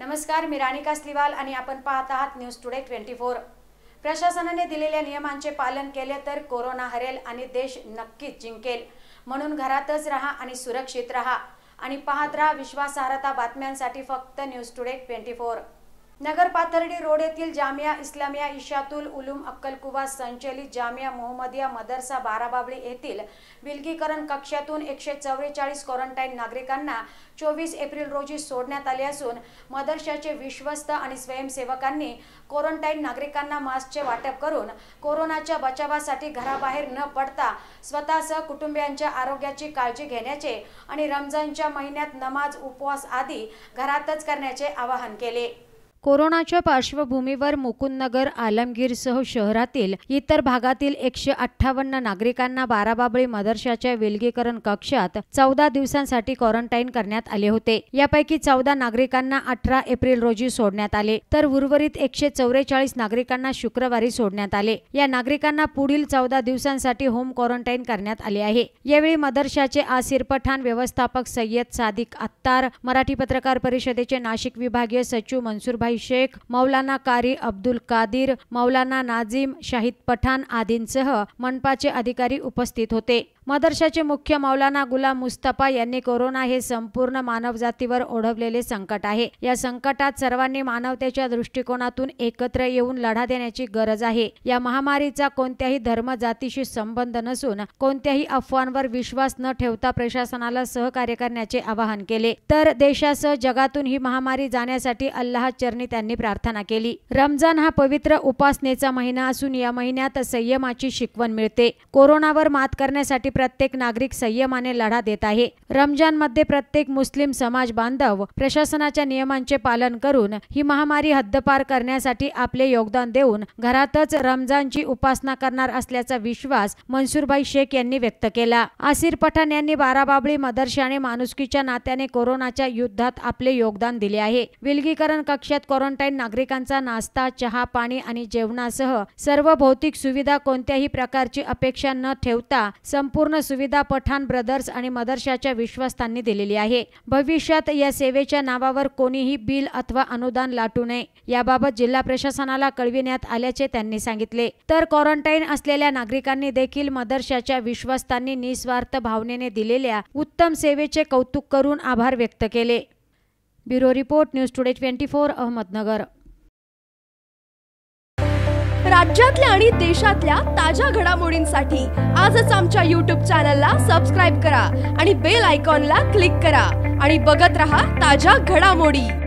नमस्कार मी राणिका स्लिवाल आणि आपण पाहत आहात न्यूज टुडे ट्वेंटी फोर प्रशासनाने दिलेल्या नियमांचे पालन केले तर कोरोना हरेल आणि देश नक्कीच जिंकेल म्हणून घरातच राहा आणि सुरक्षित राहा आणि पाहत राहा विश्वासार्हता बातम्यांसाठी फक्त news today twenty four Nagar road येथील जामिया इस्लामिया इशातुल उलुम अक्कलकुवा संचलित जामिया मोहम्मदिया मदरसा बाराबाबळी येथील विलगीकरण कक्षातून एकशे चव्वेचाळीस क्वारंटाईन नागरिकांना चोवीस एप्रिल रोजी सोडण्यात आले असून मदरशाचे विश्वस्त आणि स्वयंसेवकांनी क्वारंटाईन नागरिकांना मास्कचे वाटप करून कोरोनाच्या बचावासाठी घराबाहेर न पडता स्वतःसह कुटुंबियांच्या आरोग्याची काळजी घेण्याचे आणि रमजानच्या महिन्यात नमाज उपवास आदी घरातच करण्याचे आवाहन केले कोरोनाच्या पार्श्वभूमीवर मुकुंदनगर आलमगीरसह शहरातील इतर भागातील एकशे अठ्ठावन्न नागरिकांना बाराबाबळी मदरशाच्या विलगीकरण कक्षात चौदा दिवसांसाठी क्वारंटाईन करण्यात आले होते यापैकी चौदा नागरिकांना अठरा एप्रिल रोजी सोडण्यात आले तर उर्वरित एकशे चौवेचाळीस नागरिकांना शुक्रवारी सोडण्यात आले या नागरिकांना पुढील चौदा दिवसांसाठी होम क्वारंटाईन करण्यात आले आहे यावेळी मदरशाचे आसिर पठाण व्यवस्थापक सय्यद सादिक अत्तार मराठी पत्रकार परिषदेचे नाशिक विभागीय सचिव मनसुरभाई भाई शेख मौलाना कारी अब्दुल कादिर मौलाना नाझीम शाहिद पठाण आदींसह मनपाचे अधिकारी उपस्थित होते मदरशाचे मुख्य मौलाना गुलाम मुस्तफा यांनी कोरोना हे संपूर्ण मानवजातीवर ओढवलेले संकट आहे या संकटात सर्वांनी मानवतेच्या दृष्टिकोनातून एकत्र येऊन लढा देण्याची गरज आहे या महामारीचा कोणत्याही धर्म जातीशी संबंध नसून कोणत्याही अफवांवर विश्वास न ठेवता प्रशासनाला सहकार्य करण्याचे आवाहन केले तर देशासह जगातून ही महामारी जाण्यासाठी अल्लाह चरणी त्यांनी प्रार्थना केली रमजान हा पवित्र उपासनेचा महिना असून या महिन्यात संयमाची शिकवण मिळते कोरोनावर मात करण्यासाठी प्रत्येक नागरिक संयमाने लढा देत आहे रमजान मध्ये प्रत्येक मुस्लिम समाज बांधव प्रशासनाच्या नियमांचे पालन करून ही महामारी हद्दपार करण्यासाठी आपले योगदान देऊन घरातच रमजानची उपासना करणार असल्याचा विश्वास मनसुरभाई शेख यांनी व्यक्त केला आसिर पठाण यांनी बाराबाबळी मदरशे आणि माणुसकीच्या नात्याने कोरोनाच्या युद्धात आपले योगदान दिले आहे विलगीकरण कक्षात क्वारंटाईन नागरिकांचा नाश्ता चहा पाणी आणि जेवणासह सर्व भौतिक सुविधा कोणत्याही प्रकारची अपेक्षा न ठेवता संपूर्ण संपूर्ण सुविधा पठाण ब्रदर्स आणि मदरशाच्या विश्वस्तांनी दिलेली आहे भविष्यात या सेवेच्या नावावर कोणीही बिल अथवा अनुदान लाटू नये याबाबत जिल्हा प्रशासनाला कळविण्यात आल्याचे त्यांनी सांगितले तर क्वारंटाईन असलेल्या नागरिकांनी देखील मदरशाच्या विश्वस्तांनी निस्वार्थ भावनेने दिलेल्या उत्तम सेवेचे कौतुक करून आभार व्यक्त केले bureau report news today twenty four Ahmednagar राज्यातल्या आणि देशातल्या ताज्या घडामोडींसाठी आजच आमच्या यूट्यूब चॅनलला सबस्क्राईब करा आणि बेल आयकॉनला क्लिक करा आणि बघत रहा ताज्या घडामोडी